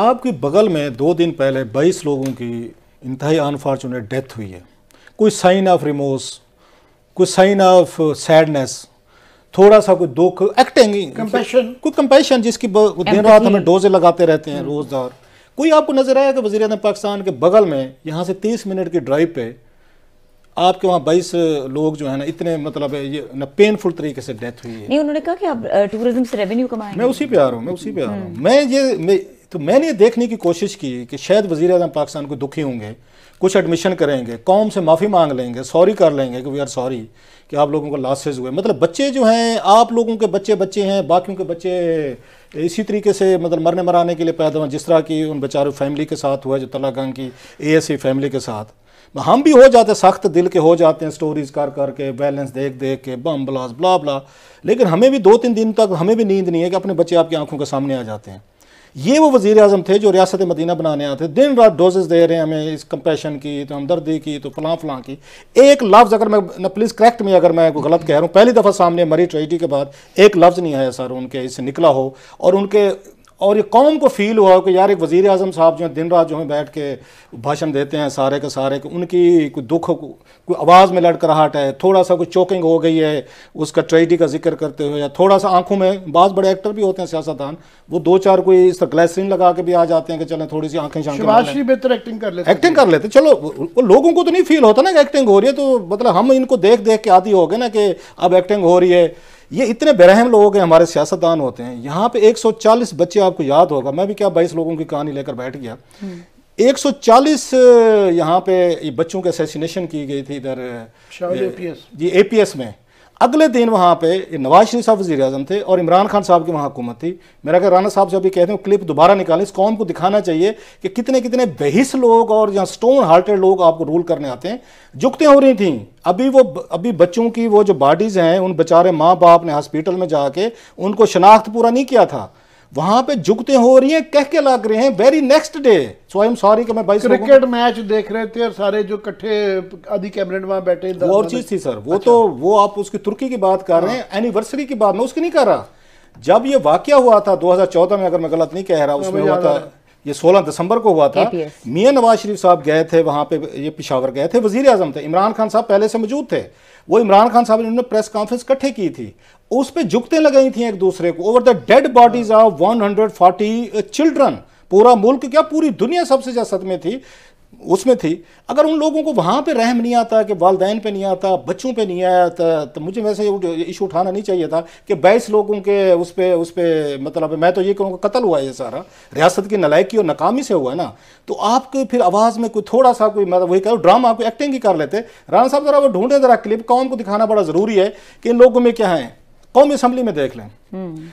आपके बगल में दो दिन पहले 22 लोगों की इंतहाई अनफॉर्चुनेट डेथ हुई है कोई साइन ऑफ रिमोर्स कोई साइन ऑफ सैडनेस थोड़ा सा कोई दुख एक्टिंग कंपेशन कोई कंपेशन जिसकी दिन रात हमें डोजे लगाते रहते हैं hmm. रोजदार कोई आपको नजर आया कि वजीर अजम पाकिस्तान के बगल में यहाँ से तीस मिनट की ड्राइव पे आपके वहाँ बाईस uh, लोग जो है ना इतने मतलब ये ना पेनफुल तरीके से डेथ हुई है नहीं उन्होंने कहा कि आप टूरिज्म uh, से रेवेन्यू कमाएंगे मैं उसी पे आ रहा हूँ मैं उसी पे आ रहा हूँ hmm. मैं ये मैं तो मैंने ये देखने की कोशिश की कि शायद वज़ी अजम पाकिस्तान को दुखी होंगे कुछ एडमिशन करेंगे कौम से माफ़ी मांग लेंगे सॉरी कर लेंगे कि वी आर सॉरी कि आप लोगों को लॉसेज हुए मतलब बच्चे जो हैं आप लोगों के बच्चे बच्चे हैं बाकियों के बच्चे इसी तरीके से मतलब मरने मराने के लिए पैदा हुए जिस तरह की उन बेचारे फैमिली के साथ हुआ जो गंग की ए एस फैमिली के साथ तो हम भी हो जाते सख्त दिल के हो जाते हैं स्टोरीज कर कर के बैलेंस देख देख के बम ब्लास ब्ला ब्ला लेकिन हमें भी दो तीन दिन तक हमें भी नींद नहीं है कि अपने बच्चे आपकी आंखों के सामने आ जाते हैं ये वो वजीर अजम थे जो रियासत मदीना बनाने आते दिन रात डोजेस दे रहे हैं हमें इस कंपेशन की तो हमदर्दी की तो फलां फलां की एक लफ्ज़ अगर मैं प्लीज़ करेक्ट में अगर मैं गलत कह रहा हूँ पहली दफ़ा सामने मरी ट्रेजिडी के बाद एक लफ्ज़ नहीं आया सर उनके इससे निकला हो और उनके और ये कौम को फील हुआ कि यार एक वज़ी अजम साहब जो है दिन रात जो है बैठ के भाषण देते हैं सारे के सारे के उनकी कोई दुख कोई आवाज़ में लड़कराहट है थोड़ा सा कोई चौकिंग हो गई है उसका ट्रेडी का जिक्र करते हुए या थोड़ा सा आंखों में बाज़ बड़े एक्टर भी होते हैं सियासतदान वो दो चार कोई इस तरह ग्लैसरीन लगा के भी आ जाते हैं कि चलें थोड़ी सी आंखें शांखें बेहतर एक्टिंग कर लेते एक्टिंग कर लेते चलो वो लोगों को तो नहीं फील होता ना कि एक्टिंग हो रही है तो मतलब हम इनको देख देख के आदि हो गए ना कि अब एक्टिंग हो रही है ये इतने बेरहम लोग हैं हमारे सियासतदान होते हैं यहाँ पे 140 बच्चे आपको याद होगा मैं भी क्या बाईस लोगों की कहानी लेकर बैठ गया 140 हम्म। यहाँ पे बच्चों के असैसिनेशन की गई थी इधर जी एपीएस में अगले दिन वहाँ पे नवाज शरीफ साहब वजी अजम थे और इमरान खान साहब की वहाँ हुकूमत थी मेरा क्या राना साहब से अभी कहते हैं क्लिप दोबारा निकालें इस कौम को दिखाना चाहिए कि कितने कितने बेहिस लोग और जहाँ स्टोन हार्टेड लोग आपको रूल करने आते हैं जुकतें हो रही थी अभी वो अभी बच्चों की वो जो बॉडीज़ हैं उन बेचारे माँ बाप ने हॉस्पिटल में जाके उनको शनाख्त पूरा नहीं किया था वहां पे जुगते हो रही हैं कह के लाग रहे हैं very next day so I am sorry कि मैं बाईस क्रिकेट मैच देख रहे थे और सारे जो इकट्ठे आधी कैबिनेट वहां बैठे वो और चीज थी सर वो तो, अच्छा। तो वो आप उसकी तुर्की की बात कर रहे हैं एनिवर्सरी हाँ। की बात मैं उसकी नहीं कर रहा जब ये वाक्य हुआ था 2014 में अगर मैं गलत नहीं कह रहा हाँ, उसमें हुआ था ये 16 दिसंबर को हुआ था मियाँ नवाज शरीफ साहब गए थे वहाँ पे ये पिशावर गए थे वजीर अजम थे इमरान खान साहब पहले से मौजूद थे वो इमरान खान साहब इन्होंने प्रेस कॉन्फ्रेंस इकट्ठे की थी उस पर झुकते लगाई थी एक दूसरे को over the dead bodies of one children पूरा मुल्क क्या पूरी दुनिया सबसे ज्यादा सदमे थी उसमें थी अगर उन लोगों को वहाँ पे रहम नहीं आता कि वालदेन पे नहीं आता बच्चों पे नहीं आया था तो मुझे वैसे इशू उठाना नहीं चाहिए था कि बाईस लोगों के उस पर उस पर मतलब मैं तो ये कहूँगा कत्ल हुआ है ये सारा रियासत की नलायकी और नाकामी से हुआ है ना तो आपके फिर आवाज़ में कोई थोड़ा सा कोई मतलब वही कह ड्रामा आपको एक्टिंग ही कर लेते राना साहब ज़रा वो ढूंढे ज़रा क्लिप कौम को दिखाना बड़ा ज़रूरी है कि इन लोगों में क्या है कौम असम्बली में देख लें हम्म।